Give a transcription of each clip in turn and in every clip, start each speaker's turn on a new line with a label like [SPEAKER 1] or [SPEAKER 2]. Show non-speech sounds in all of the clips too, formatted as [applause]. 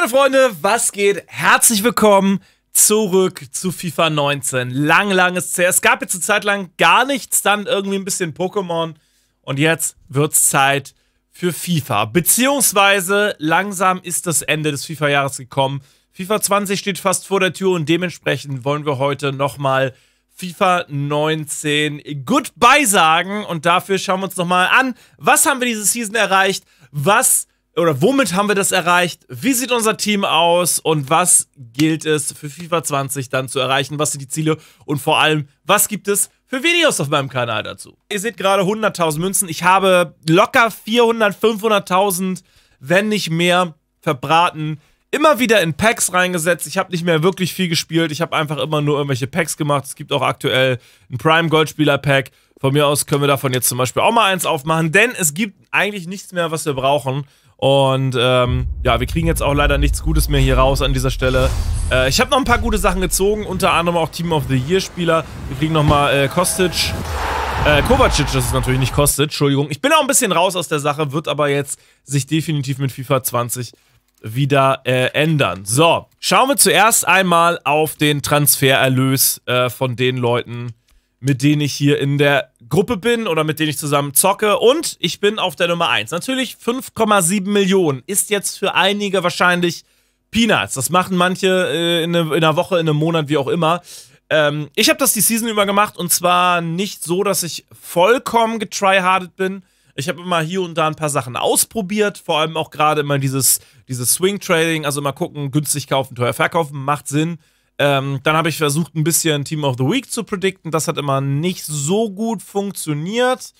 [SPEAKER 1] meine Freunde, was geht? Herzlich willkommen zurück zu FIFA 19. Lang, langes Zähl. es Es gab jetzt eine Zeit lang gar nichts, dann irgendwie ein bisschen Pokémon. Und jetzt wird's Zeit für FIFA. Beziehungsweise langsam ist das Ende des FIFA-Jahres gekommen. FIFA 20 steht fast vor der Tür und dementsprechend wollen wir heute nochmal FIFA 19 Goodbye sagen. Und dafür schauen wir uns nochmal an, was haben wir diese Season erreicht, was oder womit haben wir das erreicht? Wie sieht unser Team aus und was gilt es für FIFA 20 dann zu erreichen? Was sind die Ziele und vor allem, was gibt es für Videos auf meinem Kanal dazu? Ihr seht gerade 100.000 Münzen. Ich habe locker 400, 500.000, wenn nicht mehr, verbraten. Immer wieder in Packs reingesetzt. Ich habe nicht mehr wirklich viel gespielt. Ich habe einfach immer nur irgendwelche Packs gemacht. Es gibt auch aktuell ein Prime Goldspieler Pack. Von mir aus können wir davon jetzt zum Beispiel auch mal eins aufmachen, denn es gibt eigentlich nichts mehr, was wir brauchen. Und ähm, ja, wir kriegen jetzt auch leider nichts Gutes mehr hier raus an dieser Stelle. Äh, ich habe noch ein paar gute Sachen gezogen, unter anderem auch Team of the Year Spieler. Wir kriegen nochmal äh, Kostic. Äh, Kovacic, das ist natürlich nicht Kostic, Entschuldigung. Ich bin auch ein bisschen raus aus der Sache, wird aber jetzt sich definitiv mit FIFA 20 wieder äh, ändern. So, schauen wir zuerst einmal auf den Transfererlös äh, von den Leuten, mit denen ich hier in der Gruppe bin oder mit denen ich zusammen zocke. Und ich bin auf der Nummer 1. Natürlich 5,7 Millionen ist jetzt für einige wahrscheinlich Peanuts. Das machen manche äh, in, ne, in, einer Woche, in einem Monat, wie auch immer. Ähm, ich habe das die Season über gemacht und zwar nicht so, dass ich vollkommen getryhardet bin. Ich habe immer hier und da ein paar Sachen ausprobiert, vor allem auch gerade immer dieses, dieses Swing Trading, also mal gucken, günstig kaufen, teuer verkaufen, macht Sinn. Ähm, dann habe ich versucht, ein bisschen Team of the Week zu predikten. Das hat immer nicht so gut funktioniert.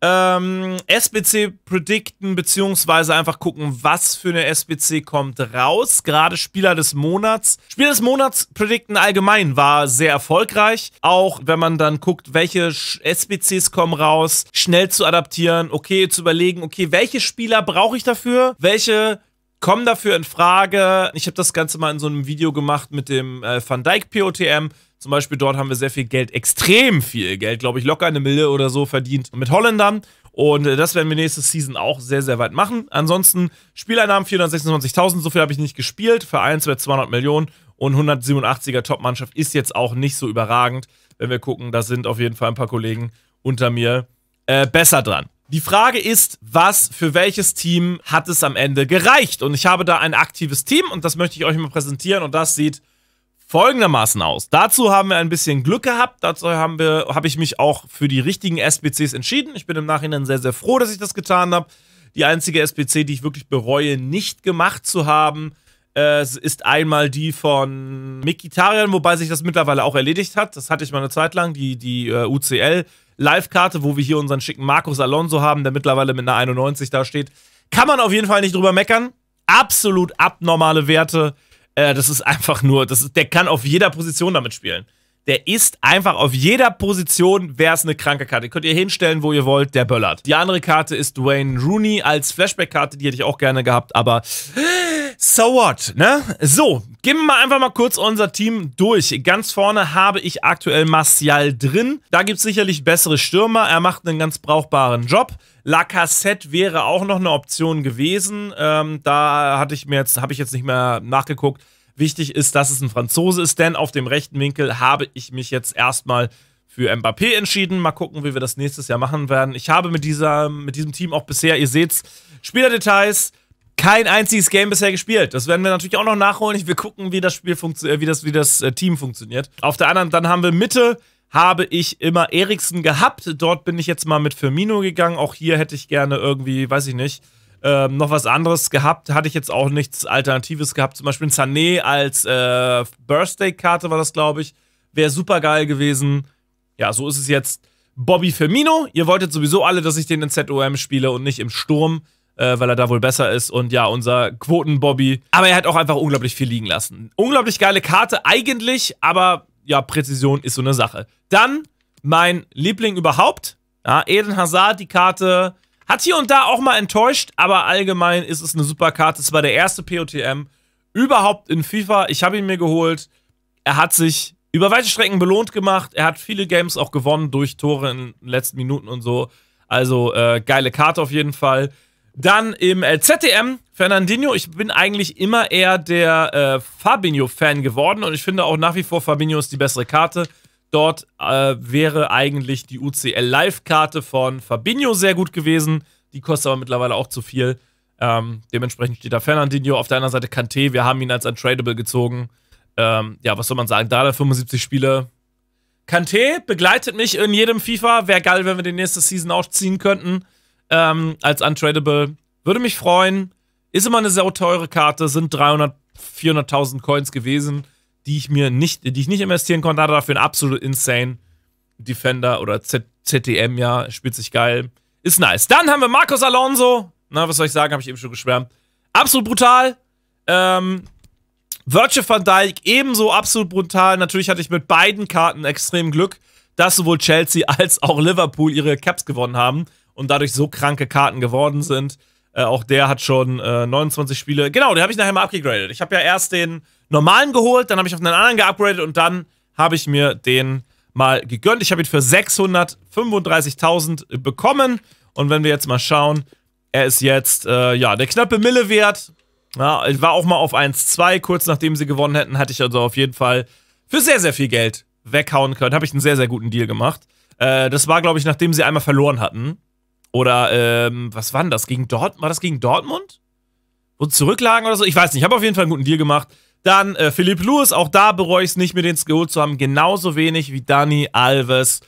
[SPEAKER 1] Ähm, SBC predikten, beziehungsweise einfach gucken, was für eine SBC kommt raus. Gerade Spieler des Monats. Spieler des Monats predikten allgemein war sehr erfolgreich. Auch wenn man dann guckt, welche SBCs kommen raus, schnell zu adaptieren, okay, zu überlegen, okay, welche Spieler brauche ich dafür? Welche kommen dafür in Frage. Ich habe das Ganze mal in so einem Video gemacht mit dem äh, Van Dyke POTM. Zum Beispiel dort haben wir sehr viel Geld, extrem viel Geld, glaube ich, locker eine Mille oder so verdient mit Holländern. Und äh, das werden wir nächste Season auch sehr, sehr weit machen. Ansonsten Spieleinnahmen 426.000, so viel habe ich nicht gespielt. Vereinswert 200 Millionen und 187er Top-Mannschaft ist jetzt auch nicht so überragend. Wenn wir gucken, da sind auf jeden Fall ein paar Kollegen unter mir äh, besser dran. Die Frage ist, was für welches Team hat es am Ende gereicht? Und ich habe da ein aktives Team und das möchte ich euch mal präsentieren und das sieht folgendermaßen aus. Dazu haben wir ein bisschen Glück gehabt, dazu haben wir, habe ich mich auch für die richtigen SBCs entschieden. Ich bin im Nachhinein sehr, sehr froh, dass ich das getan habe. Die einzige SBC, die ich wirklich bereue, nicht gemacht zu haben, es ist einmal die von Mikitarian, wobei sich das mittlerweile auch erledigt hat. Das hatte ich mal eine Zeit lang, die, die äh, UCL Live-Karte, wo wir hier unseren schicken Markus Alonso haben, der mittlerweile mit einer 91 da steht. Kann man auf jeden Fall nicht drüber meckern. Absolut abnormale Werte. Äh, das ist einfach nur, das ist, der kann auf jeder Position damit spielen der ist einfach auf jeder Position, wäre es eine kranke Karte. Könnt ihr hinstellen, wo ihr wollt, der böllert. Die andere Karte ist Dwayne Rooney als Flashback-Karte, die hätte ich auch gerne gehabt, aber so what, ne? So, gehen wir mal einfach mal kurz unser Team durch. Ganz vorne habe ich aktuell Martial drin. Da gibt es sicherlich bessere Stürmer. Er macht einen ganz brauchbaren Job. Lacassette wäre auch noch eine Option gewesen. Ähm, da hatte ich mir jetzt, habe ich jetzt nicht mehr nachgeguckt. Wichtig ist, dass es ein Franzose ist, denn auf dem rechten Winkel habe ich mich jetzt erstmal für Mbappé entschieden. Mal gucken, wie wir das nächstes Jahr machen werden. Ich habe mit, dieser, mit diesem Team auch bisher, ihr seht's, Spielerdetails, kein einziges Game bisher gespielt. Das werden wir natürlich auch noch nachholen. Ich will gucken, wie das Spiel funktioniert, äh, wie das, wie das äh, Team funktioniert. Auf der anderen, dann haben wir Mitte, habe ich immer Eriksen gehabt. Dort bin ich jetzt mal mit Firmino gegangen. Auch hier hätte ich gerne irgendwie, weiß ich nicht, ähm, noch was anderes gehabt, hatte ich jetzt auch nichts Alternatives gehabt. Zum Beispiel ein Sané als äh, Birthday-Karte war das, glaube ich. Wäre super geil gewesen. Ja, so ist es jetzt. Bobby Firmino, ihr wolltet sowieso alle, dass ich den in ZOM spiele und nicht im Sturm, äh, weil er da wohl besser ist. Und ja, unser Quoten-Bobby. Aber er hat auch einfach unglaublich viel liegen lassen. Unglaublich geile Karte eigentlich, aber ja, Präzision ist so eine Sache. Dann mein Liebling überhaupt. Ja, Eden Hazard, die Karte hat hier und da auch mal enttäuscht, aber allgemein ist es eine super Karte. Es war der erste POTM überhaupt in FIFA. Ich habe ihn mir geholt. Er hat sich über weite Strecken belohnt gemacht. Er hat viele Games auch gewonnen durch Tore in den letzten Minuten und so. Also äh, geile Karte auf jeden Fall. Dann im äh, ZDM Fernandinho. Ich bin eigentlich immer eher der äh, Fabinho-Fan geworden und ich finde auch nach wie vor Fabinho ist die bessere Karte. Dort äh, wäre eigentlich die UCL-Live-Karte von Fabinho sehr gut gewesen. Die kostet aber mittlerweile auch zu viel. Ähm, dementsprechend steht da Fernandinho, auf der anderen Seite Kante. Wir haben ihn als Untradable gezogen. Ähm, ja, was soll man sagen? Da 75 Spiele. Kante begleitet mich in jedem FIFA. Wäre geil, wenn wir den nächste Season auch ziehen könnten. Ähm, als Untradable. Würde mich freuen. Ist immer eine sehr teure Karte. Sind 300, 400.000 Coins gewesen die ich mir nicht, die ich nicht investieren konnte, hatte dafür einen absolut insane Defender oder Z ZDM, ja, spielt sich geil. Ist nice. Dann haben wir Marcos Alonso. Na, was soll ich sagen, habe ich eben schon geschwärmt. Absolut brutal. Ähm, Virgil van Dijk ebenso absolut brutal. Natürlich hatte ich mit beiden Karten extrem Glück, dass sowohl Chelsea [laughs] als auch Liverpool ihre Caps gewonnen haben und dadurch so kranke Karten geworden sind. Äh, auch der hat schon äh, 29 Spiele. Genau, den habe ich nachher mal abgegradet. Ich habe ja erst den normalen geholt, dann habe ich auf einen anderen geupgradet und dann habe ich mir den mal gegönnt. Ich habe ihn für 635.000 bekommen. Und wenn wir jetzt mal schauen, er ist jetzt, äh, ja, der knappe Mille wert. Ja, war auch mal auf 1,2. Kurz nachdem sie gewonnen hätten, hatte ich also auf jeden Fall für sehr, sehr viel Geld weghauen können. Habe ich einen sehr, sehr guten Deal gemacht. Äh, das war, glaube ich, nachdem sie einmal verloren hatten. Oder, ähm, was war denn das? Gegen Dortmund? War das gegen Dortmund? Wo zurücklagen oder so? Ich weiß nicht. Ich habe auf jeden Fall einen guten Deal gemacht. Dann äh, Philipp Lewis, auch da bereue ich es nicht, mir den geholt zu haben. Genauso wenig wie Dani Alves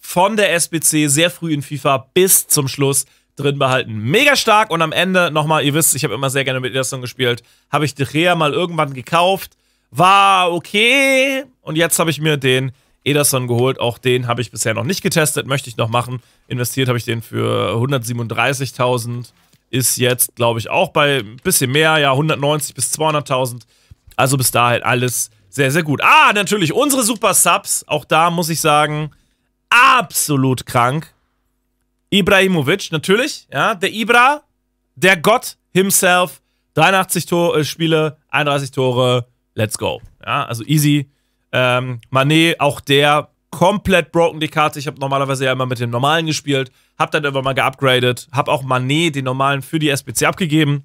[SPEAKER 1] von der SBC sehr früh in FIFA bis zum Schluss drin behalten. Mega stark und am Ende nochmal, ihr wisst, ich habe immer sehr gerne mit Ederson gespielt, habe ich De Gea mal irgendwann gekauft, war okay und jetzt habe ich mir den Ederson geholt, auch den habe ich bisher noch nicht getestet, möchte ich noch machen. Investiert habe ich den für 137.000, ist jetzt glaube ich auch bei ein bisschen mehr, ja 190.000 bis 200.000 also bis dahin halt alles sehr, sehr gut. Ah, natürlich unsere Super Subs. Auch da muss ich sagen, absolut krank. Ibrahimovic, natürlich. Ja, der Ibra, der Gott himself. 83 Tor äh, Spiele, 31 Tore. Let's go. Ja, also easy. Ähm, Manet, auch der komplett broken die Karte. Ich habe normalerweise ja immer mit dem normalen gespielt, Hab dann irgendwann mal geupgradet, Hab auch Mané, den normalen für die SPC abgegeben.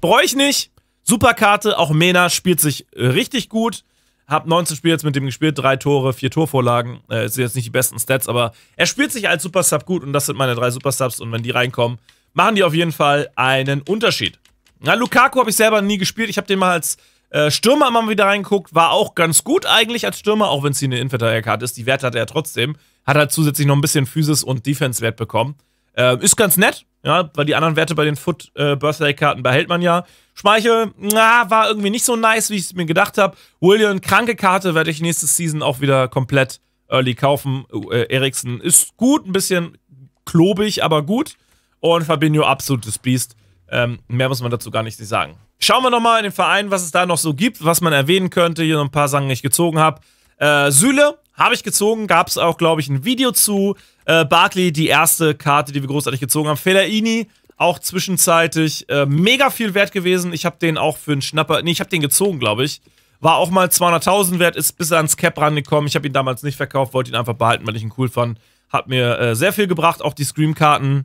[SPEAKER 1] Brauche ich nicht, Superkarte, auch Mena spielt sich äh, richtig gut. Hab 19 Spiele jetzt mit dem gespielt, drei Tore, vier Torvorlagen. Äh, ist jetzt nicht die besten Stats, aber er spielt sich als Super gut und das sind meine drei Super und wenn die reinkommen, machen die auf jeden Fall einen Unterschied. Na, Lukaku habe ich selber nie gespielt. Ich habe den mal als äh, Stürmer mal wieder reingeguckt. War auch ganz gut eigentlich als Stürmer, auch wenn es hier eine Innenverteidigerkarte ist. Die Werte hat er trotzdem. Hat halt zusätzlich noch ein bisschen Physis und Defense-Wert bekommen. Äh, ist ganz nett, ja, weil die anderen Werte bei den Foot äh, Birthday Karten behält man ja. Schmeichel, na, war irgendwie nicht so nice, wie ich es mir gedacht habe. William, kranke Karte, werde ich nächste Season auch wieder komplett early kaufen. Oh, äh, Eriksen ist gut, ein bisschen klobig, aber gut. Und Fabinho, absolutes Biest. Ähm, mehr muss man dazu gar nicht sagen. Schauen wir nochmal in den Verein, was es da noch so gibt, was man erwähnen könnte. Hier noch ein paar Sachen, die ich gezogen habe. Äh, Süle habe ich gezogen, gab es auch, glaube ich, ein Video zu. Äh, Barkley, die erste Karte, die wir großartig gezogen haben. Fellaini, auch zwischenzeitig äh, mega viel wert gewesen. Ich habe den auch für einen Schnapper, nee, ich habe den gezogen, glaube ich. War auch mal 200.000 wert, ist bis ans Cap rangekommen. Ich habe ihn damals nicht verkauft, wollte ihn einfach behalten, weil ich ihn cool fand. Hat mir äh, sehr viel gebracht, auch die Scream-Karten.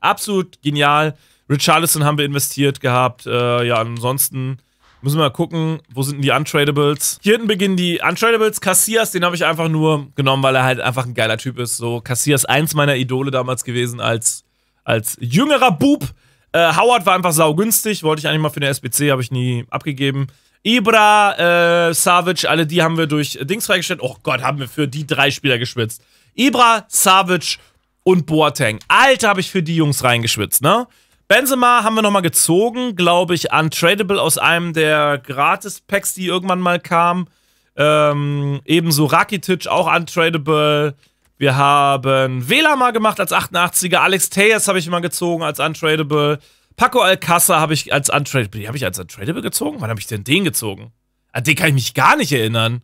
[SPEAKER 1] Absolut genial. Richarlison haben wir investiert gehabt. Äh, ja, ansonsten Müssen wir mal gucken, wo sind denn die Untradables? Hier hinten beginnen die Untradables. Cassias, den habe ich einfach nur genommen, weil er halt einfach ein geiler Typ ist. So, Cassias, eins meiner Idole damals gewesen als, als jüngerer Bub. Äh, Howard war einfach saugünstig, wollte ich eigentlich mal für eine SBC, habe ich nie abgegeben. Ibra, äh, Savic, alle die haben wir durch Dings freigestellt. Oh Gott, haben wir für die drei Spieler geschwitzt. Ibra, Savage und Boateng. Alter, habe ich für die Jungs reingeschwitzt, ne? Benzema haben wir nochmal gezogen, glaube ich, untradable aus einem der Gratis-Packs, die irgendwann mal kamen. Ähm, ebenso Rakitic, auch untradable. Wir haben Vela mal gemacht als 88er. Alex Tejas habe ich mal gezogen als untradable. Paco Alcázar habe ich als untradable. Die habe ich als untradable gezogen? Wann habe ich denn den gezogen? An den kann ich mich gar nicht erinnern.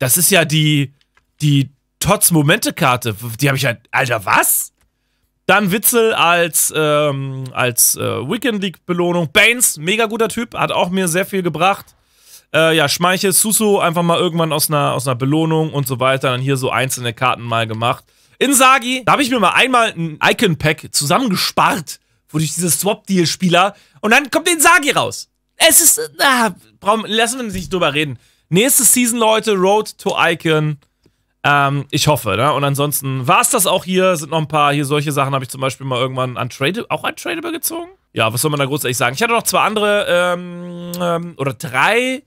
[SPEAKER 1] Das ist ja die, die Tots-Momente-Karte. Die habe ich halt. Alter, was? Dann Witzel als, ähm, als äh, Weekend League Belohnung. Baines, mega guter Typ, hat auch mir sehr viel gebracht. Äh, ja, Schmeichel, Susu einfach mal irgendwann aus einer, aus einer Belohnung und so weiter. Dann hier so einzelne Karten mal gemacht. In Sagi, da habe ich mir mal einmal ein Icon-Pack zusammengespart, wo ich diese Swap-Deal-Spieler und dann kommt Sagi raus. Es ist, Äh, brauchen, lassen wir nicht drüber reden. Nächste Season, Leute, Road to Icon. Ähm, ich hoffe, ne? Und ansonsten war es das auch hier. Sind noch ein paar hier solche Sachen. Habe ich zum Beispiel mal irgendwann an Trade, auch an Tradable gezogen. Ja, was soll man da großartig sagen? Ich hatte noch zwei andere ähm, ähm, oder drei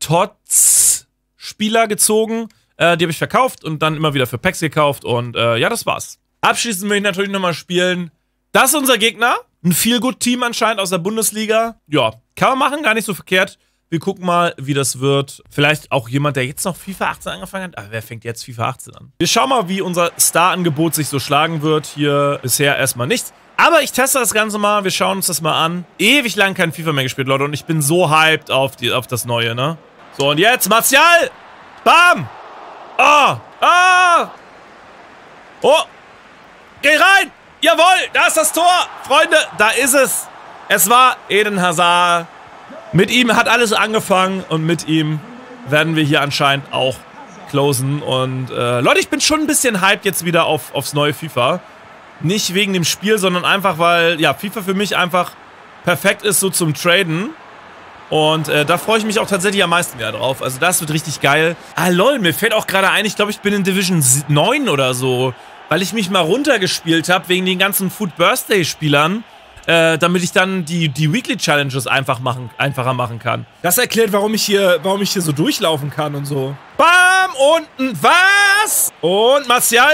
[SPEAKER 1] Tots-Spieler gezogen. Äh, die habe ich verkauft und dann immer wieder für Packs gekauft. Und äh, ja, das war's. Abschließend will ich natürlich nochmal spielen. Das ist unser Gegner. Ein Feel-Good-Team anscheinend aus der Bundesliga. Ja, kann man machen, gar nicht so verkehrt. Wir gucken mal, wie das wird. Vielleicht auch jemand, der jetzt noch FIFA 18 angefangen hat. Aber wer fängt jetzt FIFA 18 an? Wir schauen mal, wie unser Star-Angebot sich so schlagen wird. Hier bisher erstmal nichts. Aber ich teste das Ganze mal, wir schauen uns das mal an. Ewig lang kein FIFA mehr gespielt, Leute. Und ich bin so hyped auf, die, auf das Neue, ne? So, und jetzt Martial! Bam! Oh! Ah! Oh! Geh rein! Jawohl! Da ist das Tor! Freunde, da ist es! Es war Eden Hazard. Mit ihm hat alles angefangen und mit ihm werden wir hier anscheinend auch closen. Und äh, Leute, ich bin schon ein bisschen hyped jetzt wieder auf, aufs neue FIFA. Nicht wegen dem Spiel, sondern einfach, weil ja FIFA für mich einfach perfekt ist so zum Traden. Und äh, da freue ich mich auch tatsächlich am meisten wieder drauf. Also das wird richtig geil. Ah lol, mir fällt auch gerade ein, ich glaube, ich bin in Division 9 oder so. Weil ich mich mal runtergespielt habe wegen den ganzen Food Birthday Spielern. Äh, damit ich dann die, die Weekly Challenges einfach machen, einfacher machen kann. Das erklärt, warum ich hier, warum ich hier so durchlaufen kann und so. Bam! Unten! was? Und Martial?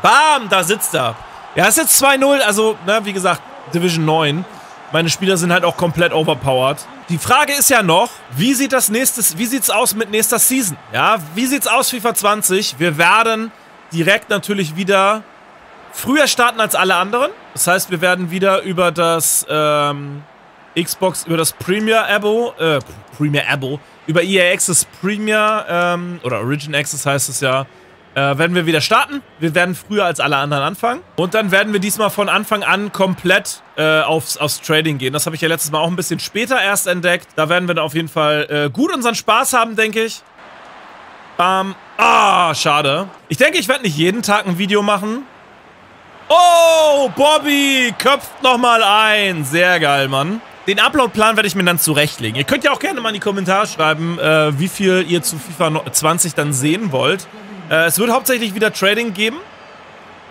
[SPEAKER 1] Bam! Da sitzt er. Ja, ist jetzt 2-0, also, na, ne, wie gesagt, Division 9. Meine Spieler sind halt auch komplett overpowered. Die Frage ist ja noch, wie sieht das nächstes, wie sieht's aus mit nächster Season? Ja, wie sieht's aus FIFA 20? Wir werden direkt natürlich wieder früher starten als alle anderen. Das heißt, wir werden wieder über das ähm, Xbox, über das Premier Abo, äh, Premier Abo, über EA Access Premier, ähm, oder Origin Access heißt es ja, äh, werden wir wieder starten. Wir werden früher als alle anderen anfangen. Und dann werden wir diesmal von Anfang an komplett äh, aufs, aufs Trading gehen. Das habe ich ja letztes Mal auch ein bisschen später erst entdeckt. Da werden wir dann auf jeden Fall äh, gut unseren Spaß haben, denke ich. Bam. Ähm, ah, schade. Ich denke, ich werde nicht jeden Tag ein Video machen. Oh, Bobby köpft nochmal ein. Sehr geil, Mann. Den Upload-Plan werde ich mir dann zurechtlegen. Ihr könnt ja auch gerne mal in die Kommentare schreiben, äh, wie viel ihr zu FIFA 20 dann sehen wollt. Äh, es wird hauptsächlich wieder Trading geben.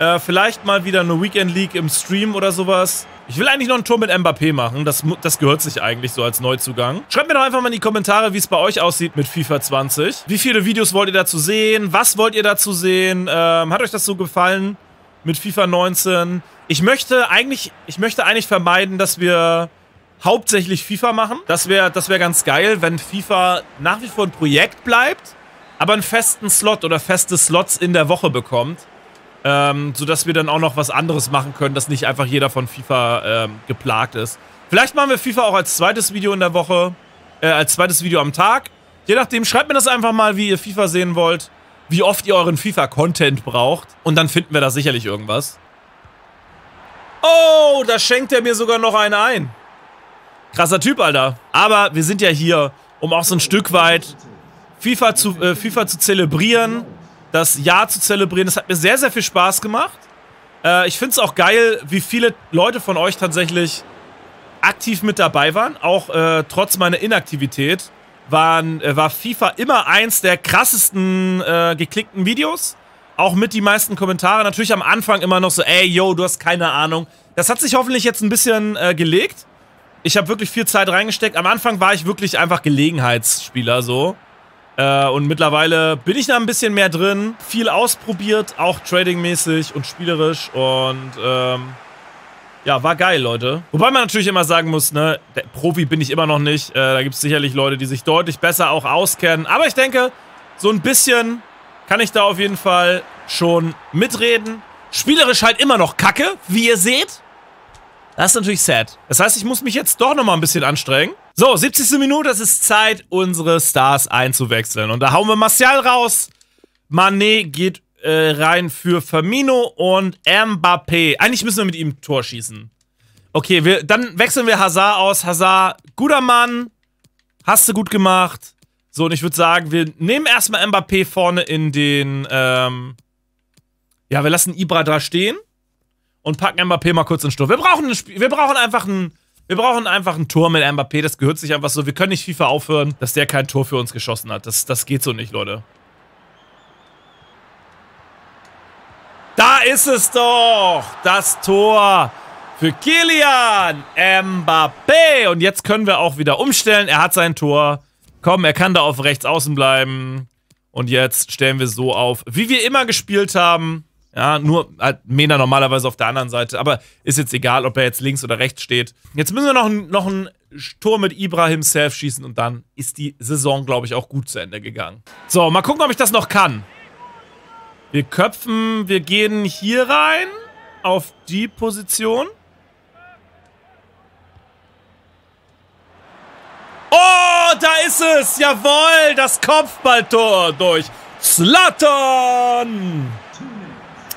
[SPEAKER 1] Äh, vielleicht mal wieder eine Weekend League im Stream oder sowas. Ich will eigentlich noch einen Tour mit Mbappé machen. Das, das gehört sich eigentlich so als Neuzugang. Schreibt mir doch einfach mal in die Kommentare, wie es bei euch aussieht mit FIFA 20. Wie viele Videos wollt ihr dazu sehen? Was wollt ihr dazu sehen? Ähm, hat euch das so gefallen? mit FIFA 19. Ich möchte eigentlich, ich möchte eigentlich vermeiden, dass wir hauptsächlich FIFA machen. Das wäre das wär ganz geil, wenn FIFA nach wie vor ein Projekt bleibt, aber einen festen Slot oder feste Slots in der Woche bekommt. Ähm, sodass wir dann auch noch was anderes machen können, dass nicht einfach jeder von FIFA ähm, geplagt ist. Vielleicht machen wir FIFA auch als zweites Video in der Woche, äh, als zweites Video am Tag. Je nachdem, schreibt mir das einfach mal, wie ihr FIFA sehen wollt wie oft ihr euren FIFA-Content braucht. Und dann finden wir da sicherlich irgendwas. Oh, da schenkt er mir sogar noch einen ein. Krasser Typ, Alter. Aber wir sind ja hier, um auch so ein Stück weit FIFA zu, äh, FIFA zu zelebrieren, das Jahr zu zelebrieren. Das hat mir sehr, sehr viel Spaß gemacht. Äh, ich finde es auch geil, wie viele Leute von euch tatsächlich aktiv mit dabei waren, auch äh, trotz meiner Inaktivität waren, äh, war FIFA immer eins der krassesten äh, geklickten Videos. Auch mit die meisten Kommentare. Natürlich am Anfang immer noch so, ey, yo, du hast keine Ahnung. Das hat sich hoffentlich jetzt ein bisschen äh, gelegt. Ich habe wirklich viel Zeit reingesteckt. Am Anfang war ich wirklich einfach Gelegenheitsspieler so. Äh, und mittlerweile bin ich da ein bisschen mehr drin. Viel ausprobiert, auch tradingmäßig und spielerisch. Und ähm, ja, war geil, Leute. Wobei man natürlich immer sagen muss, ne, Profi bin ich immer noch nicht. Äh, da gibt es sicherlich Leute, die sich deutlich besser auch auskennen. Aber ich denke, so ein bisschen kann ich da auf jeden Fall schon mitreden. Spielerisch halt immer noch kacke, wie ihr seht. Das ist natürlich sad. Das heißt, ich muss mich jetzt doch nochmal ein bisschen anstrengen. So, 70. Minute, es ist Zeit, unsere Stars einzuwechseln. Und da hauen wir Martial raus. Manet geht äh, rein für Firmino und Mbappé. Eigentlich müssen wir mit ihm Tor schießen. Okay, wir, dann wechseln wir Hazard aus. Hazard, guter Mann. Hast du gut gemacht. So, und ich würde sagen, wir nehmen erstmal Mbappé vorne in den. Ähm ja, wir lassen Ibra da stehen und packen Mbappé mal kurz in den Sturm. Wir brauchen, ein Spiel, wir brauchen einfach ein. Wir brauchen einfach ein Tor mit Mbappé, das gehört sich einfach so. Wir können nicht FIFA aufhören, dass der kein Tor für uns geschossen hat. Das, das geht so nicht, Leute. ist es doch. Das Tor für Kilian Mbappé. Und jetzt können wir auch wieder umstellen. Er hat sein Tor. Komm, er kann da auf rechts außen bleiben. Und jetzt stellen wir so auf, wie wir immer gespielt haben. Ja, nur hat Mena normalerweise auf der anderen Seite. Aber ist jetzt egal, ob er jetzt links oder rechts steht. Jetzt müssen wir noch, noch ein Tor mit Ibrahim Self schießen. Und dann ist die Saison, glaube ich, auch gut zu Ende gegangen. So, mal gucken, ob ich das noch kann. Wir köpfen, wir gehen hier rein. Auf die Position. Oh, da ist es. Jawohl, das Kopfballtor durch Slattern.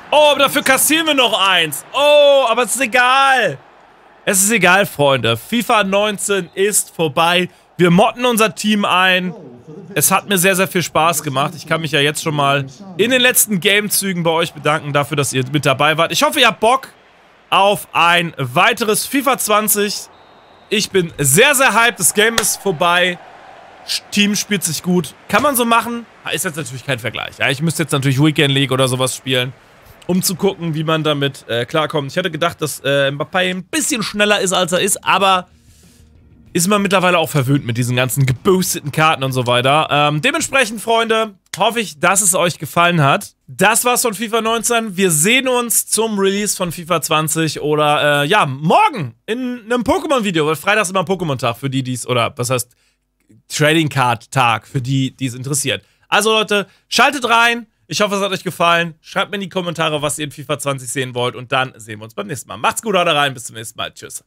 [SPEAKER 1] Oh, aber dafür kassieren wir noch eins. Oh, aber es ist egal. Es ist egal, Freunde. FIFA 19 ist vorbei. Wir motten unser Team ein. Es hat mir sehr, sehr viel Spaß gemacht. Ich kann mich ja jetzt schon mal in den letzten Gamezügen bei euch bedanken dafür, dass ihr mit dabei wart. Ich hoffe, ihr habt Bock auf ein weiteres FIFA 20. Ich bin sehr, sehr hyped. Das Game ist vorbei. Team spielt sich gut. Kann man so machen. Ist jetzt natürlich kein Vergleich. Ja, ich müsste jetzt natürlich Weekend League oder sowas spielen, um zu gucken, wie man damit äh, klarkommt. Ich hätte gedacht, dass äh, Mbappé ein bisschen schneller ist, als er ist, aber ist man mittlerweile auch verwöhnt mit diesen ganzen geboosteten Karten und so weiter. Ähm, dementsprechend, Freunde, hoffe ich, dass es euch gefallen hat. Das war's von FIFA 19. Wir sehen uns zum Release von FIFA 20 oder, äh, ja, morgen in einem Pokémon-Video, weil Freitag ist immer Pokémon-Tag für die, die es, oder was heißt Trading Card-Tag für die, die es interessiert. Also Leute, schaltet rein. Ich hoffe, es hat euch gefallen. Schreibt mir in die Kommentare, was ihr in FIFA 20 sehen wollt. Und dann sehen wir uns beim nächsten Mal. Macht's gut, haut rein. Bis zum nächsten Mal. Tschüss.